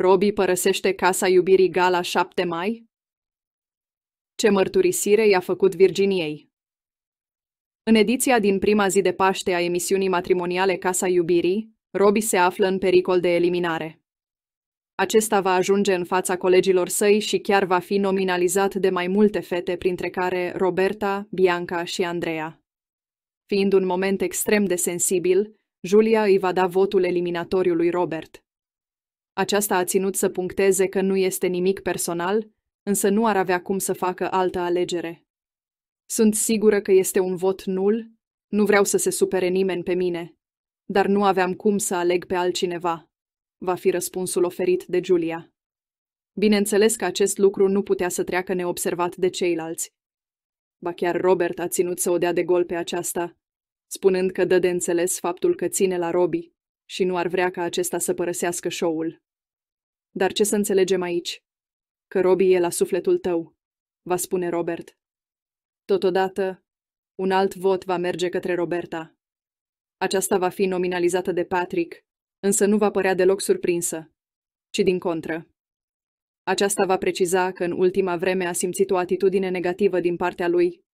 Robi părăsește casa iubirii Gala 7 mai? Ce mărturisire i-a făcut Virginiei? În ediția din prima zi de Paște a emisiunii matrimoniale Casa Iubirii, Robi se află în pericol de eliminare. Acesta va ajunge în fața colegilor săi și chiar va fi nominalizat de mai multe fete, printre care Roberta, Bianca și Andreea. Fiind un moment extrem de sensibil, Julia îi va da votul eliminatoriului Robert. Aceasta a ținut să puncteze că nu este nimic personal, însă nu ar avea cum să facă altă alegere. Sunt sigură că este un vot nul, nu vreau să se supere nimeni pe mine, dar nu aveam cum să aleg pe altcineva, va fi răspunsul oferit de Julia. Bineînțeles că acest lucru nu putea să treacă neobservat de ceilalți. Ba chiar Robert a ținut să o dea de gol pe aceasta, spunând că dă de înțeles faptul că ține la Robi și nu ar vrea ca acesta să părăsească show-ul. Dar ce să înțelegem aici? Că Robi e la sufletul tău, va spune Robert. Totodată, un alt vot va merge către Roberta. Aceasta va fi nominalizată de Patrick, însă nu va părea deloc surprinsă, ci din contră. Aceasta va preciza că în ultima vreme a simțit o atitudine negativă din partea lui